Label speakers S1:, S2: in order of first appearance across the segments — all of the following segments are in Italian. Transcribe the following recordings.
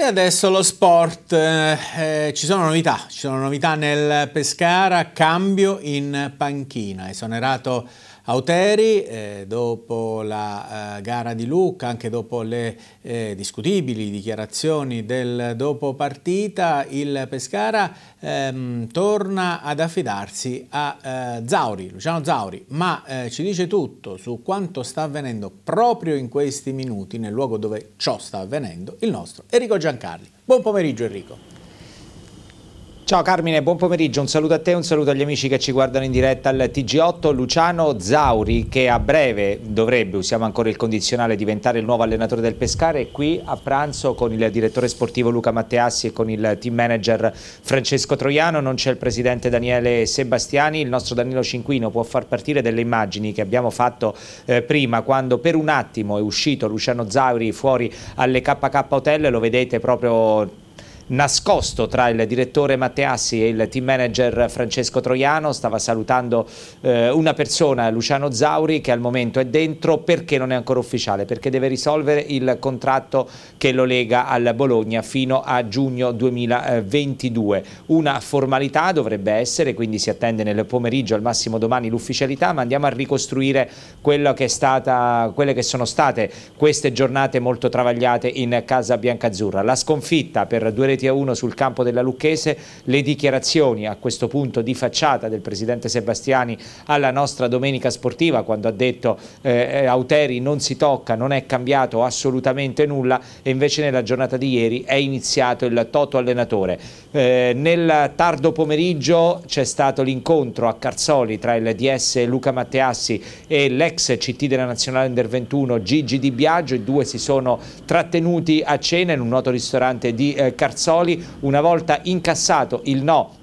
S1: E adesso lo sport, eh, eh, ci sono novità, ci sono novità nel Pescara, cambio in panchina, esonerato Auteri, eh, dopo la eh, gara di Lucca, anche dopo le eh, discutibili dichiarazioni del dopo partita, il Pescara ehm, torna ad affidarsi a eh, Zauri, Luciano Zauri, ma eh, ci dice tutto su quanto sta avvenendo proprio in questi minuti, nel luogo dove ciò sta avvenendo, il nostro Enrico Giancarli. Buon pomeriggio Enrico. Ciao Carmine, buon pomeriggio, un saluto a te, un
S2: saluto agli amici che ci guardano in diretta al TG8, Luciano Zauri che a breve dovrebbe, usiamo ancora il condizionale, diventare il nuovo allenatore del Pescare è qui a pranzo con il direttore sportivo Luca Matteassi e con il team manager Francesco Troiano, non c'è il presidente Daniele Sebastiani, il nostro Danilo Cinquino può far partire delle immagini che abbiamo fatto eh, prima quando per un attimo è uscito Luciano Zauri fuori alle KK Hotel, lo vedete proprio nascosto tra il direttore Matteassi e il team manager Francesco Troiano, stava salutando eh, una persona, Luciano Zauri, che al momento è dentro perché non è ancora ufficiale, perché deve risolvere il contratto che lo lega al Bologna fino a giugno 2022. Una formalità dovrebbe essere, quindi si attende nel pomeriggio, al massimo domani l'ufficialità, ma andiamo a ricostruire che stata, quelle che sono state queste giornate molto travagliate in Casa Biancazzurra. La sconfitta per due reti reti a 1 sul campo della Lucchese le dichiarazioni a questo punto di facciata del presidente Sebastiani alla nostra domenica sportiva quando ha detto eh, eh, Auteri non si tocca, non è cambiato assolutamente nulla e invece nella giornata di ieri è iniziato il Toto allenatore. Eh, nel tardo pomeriggio c'è stato l'incontro a Carzoli tra il DS Luca Matteassi e l'ex CT della Nazionale Under 21 Gigi Di Biagio, i due si sono trattenuti a cena in un noto ristorante di eh, Carzoli Mazzoli una volta incassato il no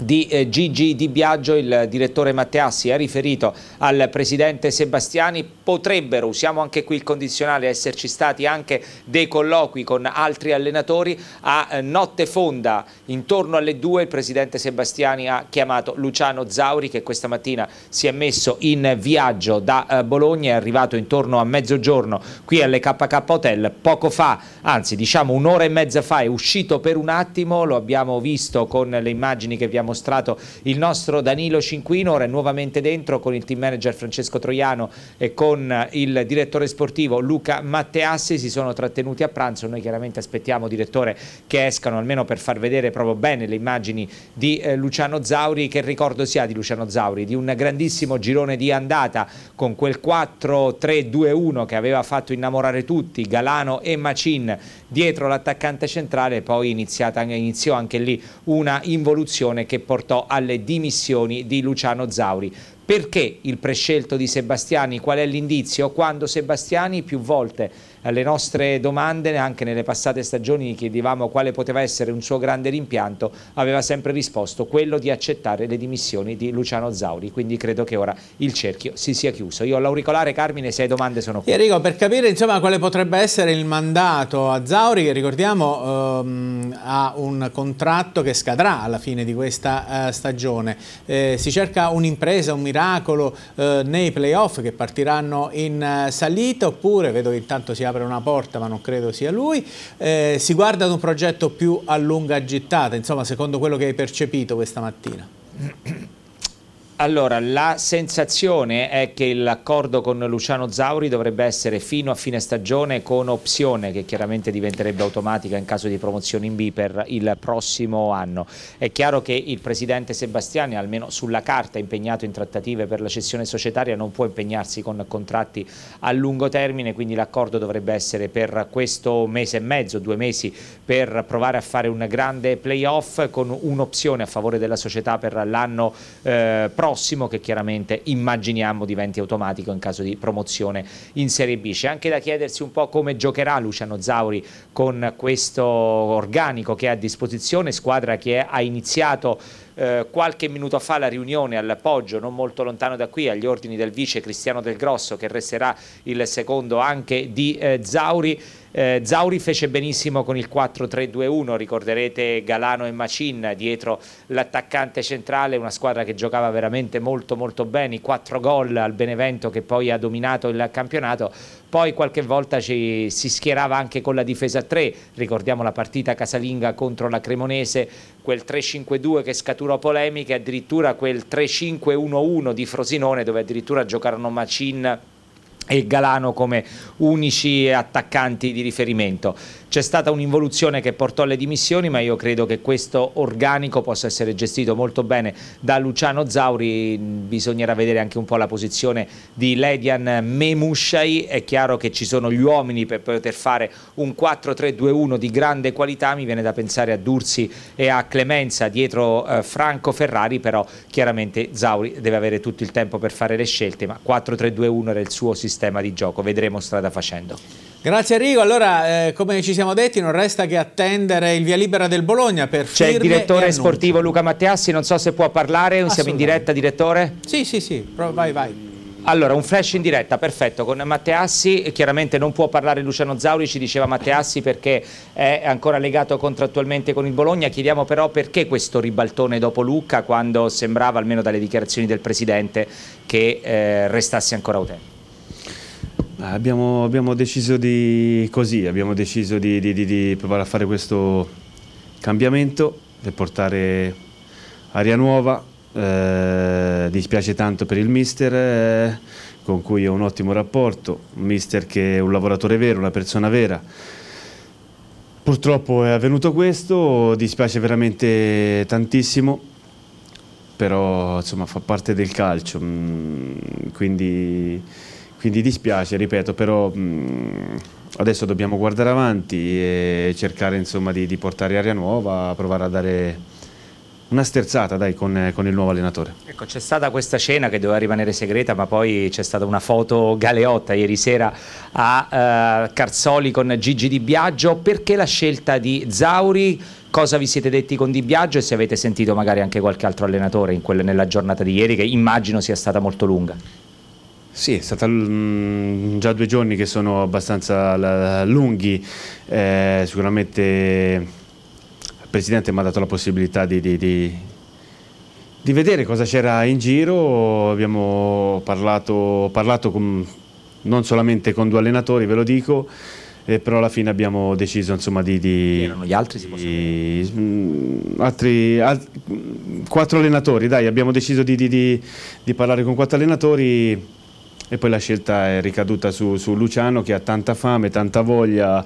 S2: di eh, Gigi Di Biagio, il direttore Matteassi ha riferito al presidente Sebastiani potrebbero, usiamo anche qui il condizionale, esserci stati anche dei colloqui con altri allenatori, a eh, notte fonda intorno alle 2 il Presidente Sebastiani ha chiamato Luciano Zauri che questa mattina si è messo in viaggio da eh, Bologna, è arrivato intorno a mezzogiorno qui alle KK Hotel, poco fa, anzi diciamo un'ora e mezza fa è uscito per un attimo, lo abbiamo visto con le immagini che vi ha mostrato il nostro Danilo Cinquino, ora è nuovamente dentro con il team manager Francesco Troiano e con con il direttore sportivo Luca Matteassi, si sono trattenuti a pranzo, noi chiaramente aspettiamo direttore che escano almeno per far vedere proprio bene le immagini di eh, Luciano Zauri, che ricordo sia di Luciano Zauri, di un grandissimo girone di andata con quel 4-3-2-1 che aveva fatto innamorare tutti, Galano e Macin dietro l'attaccante centrale, poi iniziata, iniziò anche lì una involuzione che portò alle dimissioni di Luciano Zauri. Perché il prescelto di Sebastiani? Qual è l'indizio? Quando Sebastiani più volte alle eh, nostre domande, anche nelle passate stagioni chiedevamo quale poteva essere un suo grande rimpianto, aveva sempre risposto quello di accettare le dimissioni di Luciano Zauri, quindi credo che ora il cerchio si sia chiuso. Io ho l'auricolare Carmine, se hai domande sono qui.
S1: Enrico, per capire insomma, quale potrebbe essere il mandato a Zauri, che ricordiamo ehm, ha un contratto che scadrà alla fine di questa eh, stagione, eh, si cerca un'impresa, un miracolo miracolo eh, nei playoff che partiranno in eh, salita oppure, vedo che intanto si apre una porta ma non credo sia lui, eh, si guarda ad un progetto più a lunga gittata, insomma secondo quello che hai percepito questa mattina?
S2: Allora, la sensazione è che l'accordo con Luciano Zauri dovrebbe essere fino a fine stagione con opzione che chiaramente diventerebbe automatica in caso di promozione in B per il prossimo anno. È chiaro che il presidente Sebastiani, almeno sulla carta impegnato in trattative per la cessione societaria, non può impegnarsi con contratti a lungo termine, quindi l'accordo dovrebbe essere per questo mese e mezzo, due mesi, per provare a fare un grande playoff con un'opzione a favore della società per l'anno eh, prossimo prossimo che chiaramente immaginiamo diventi automatico in caso di promozione in Serie B. C'è anche da chiedersi un po' come giocherà Luciano Zauri con questo organico che ha a disposizione, squadra che ha iniziato eh, qualche minuto fa la riunione al Poggio, non molto lontano da qui, agli ordini del vice Cristiano Del Grosso che resterà il secondo anche di eh, Zauri. Eh, Zauri fece benissimo con il 4-3-2-1, ricorderete Galano e Macin dietro l'attaccante centrale, una squadra che giocava veramente molto molto bene, i quattro gol al Benevento che poi ha dominato il campionato poi qualche volta ci, si schierava anche con la difesa 3, ricordiamo la partita casalinga contro la Cremonese, quel 3-5-2 che scaturò polemiche, addirittura quel 3-5-1-1 di Frosinone dove addirittura giocarono Macin e Galano come unici attaccanti di riferimento. C'è stata un'involuzione che portò alle dimissioni, ma io credo che questo organico possa essere gestito molto bene da Luciano Zauri. Bisognerà vedere anche un po' la posizione di Ledian Memushai. È chiaro che ci sono gli uomini per poter fare un 4-3-2-1 di grande qualità. Mi viene da pensare a Dursi e a Clemenza dietro eh, Franco Ferrari, però chiaramente Zauri deve avere tutto il tempo per fare le scelte, ma 4-3-2-1 era il suo sistema sistema di gioco, vedremo strada facendo.
S1: Grazie Enrico, allora eh, come ci siamo detti non resta che attendere il via libera del Bologna per C'è il direttore sportivo Luca Matteassi, non so se può parlare,
S2: siamo in diretta direttore? Sì, sì, sì, vai, vai.
S1: Allora, un flash in diretta, perfetto, con
S2: Matteassi, chiaramente non può parlare Luciano Zauri, ci diceva Matteassi perché è ancora legato contrattualmente con il Bologna, chiediamo però perché questo ribaltone dopo Luca quando sembrava, almeno dalle dichiarazioni del Presidente, che eh, restasse ancora utente.
S3: Eh, abbiamo, abbiamo, deciso di così, abbiamo deciso di, di, di, di, provare a fare questo cambiamento per portare aria nuova. Eh, dispiace tanto per il mister eh, con cui ho un ottimo rapporto, un mister che è un lavoratore vero, una persona vera. Purtroppo è avvenuto questo, dispiace veramente tantissimo, però insomma fa parte del calcio, mm, quindi quindi dispiace, ripeto, però mh, mm, adesso dobbiamo guardare avanti e cercare insomma, di, di, portare aria nuova, provare a dare una sterzata dai, con, con il nuovo allenatore. Ecco, c'è stata questa scena che doveva rimanere segreta, ma poi c'è stata una foto galeotta ieri
S2: sera a eh, Carzoli con Gigi Di Biagio. Perché la scelta di Zauri? Cosa vi siete detti con Di Biagio e se avete sentito magari anche qualche altro allenatore quel, nella giornata di ieri, che immagino sia stata molto lunga?
S3: Sì, è stato mh, mm, già due giorni che sono abbastanza lunghi, eh, sicuramente il Presidente mi ha dato la possibilità di, di, di, di vedere cosa c'era in giro, abbiamo parlato, parlato con, non solamente con due allenatori, ve lo dico, eh, però alla fine abbiamo deciso insomma, di, di erano gli altri si di, mh, mm, altri al, quattro allenatori dai abbiamo deciso di, di, parlare con quattro allenatori e poi la scelta è ricaduta su, su Luciano che ha tanta fame, tanta voglia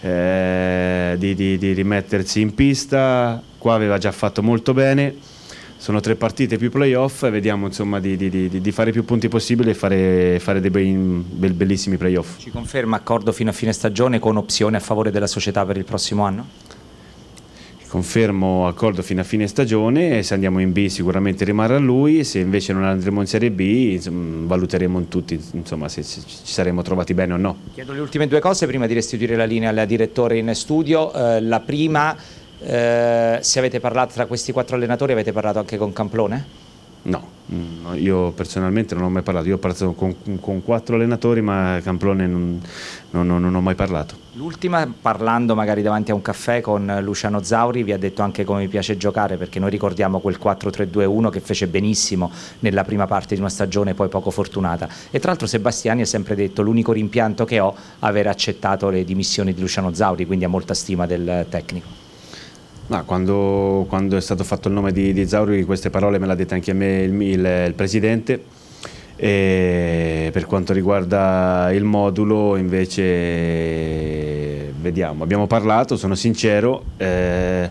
S3: eh, di, di, di rimettersi in pista, qua aveva già fatto molto bene sono tre partite più playoff e vediamo insomma, di, di, di, fare più punti possibili e fare, fare dei be bellissimi playoff. Ci conferma accordo fino a fine stagione con opzione a favore della società per il prossimo anno? confermo accordo fino a fine stagione, se andiamo in B sicuramente rimarrà lui, se invece non andremo in Serie B insomma, valuteremo tutti insomma, se ci saremo trovati bene o no.
S2: Chiedo le ultime due cose prima di restituire la linea al direttore in studio, eh, la prima eh, se avete parlato tra questi quattro allenatori avete parlato anche con Camplone?
S3: No. Mm, io personalmente non ho mai parlato, io ho parlato con, con quattro allenatori ma Camplone non, non, non, ho mai parlato.
S2: L'ultima, parlando magari davanti a un caffè con Luciano Zauri, vi ha detto anche come mi piace giocare perché noi ricordiamo quel 4-3-2-1 che fece benissimo nella prima parte di una stagione poi poco fortunata e tra l'altro Sebastiani ha sempre detto l'unico rimpianto che ho è aver accettato le dimissioni di Luciano Zauri, quindi ha molta stima del tecnico.
S3: No, quando, quando, è stato fatto il nome di, di Zauri queste parole me le ha dette anche a me il, il, il presidente e per quanto riguarda il modulo invece vediamo, abbiamo parlato, sono sincero eh,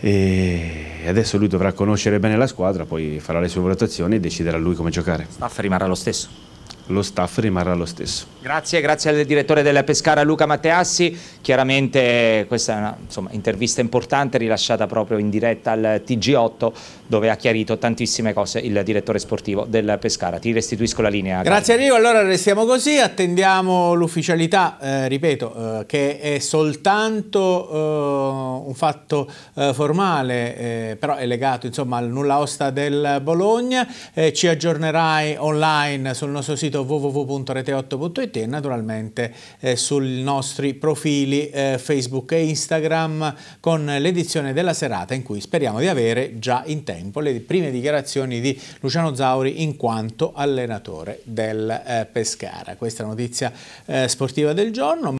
S3: e adesso lui dovrà conoscere bene la squadra, poi farà le sue valutazioni e deciderà lui come giocare. Staff rimarrà lo stesso? lo staff rimarrà lo stesso.
S2: Grazie, grazie al direttore della Pescara Luca Matteassi, chiaramente questa è una intervista importante rilasciata proprio in diretta al Tg8 dove ha chiarito tantissime cose il direttore sportivo del Pescara, ti restituisco la linea. Grazie
S1: Enrico, allora restiamo così, attendiamo l'ufficialità, eh, ripeto, eh, che è soltanto eh, un fatto eh, formale, eh, però è legato insomma, al nulla osta del Bologna, eh, ci aggiornerai online sul nostro sito sito www.rete8.it e naturalmente eh, sui nostri profili eh, Facebook e Instagram con l'edizione della serata in cui speriamo di avere già in tempo le prime dichiarazioni di Luciano Zauri in quanto allenatore del eh, Pescara. Questa è la notizia eh, sportiva del giorno.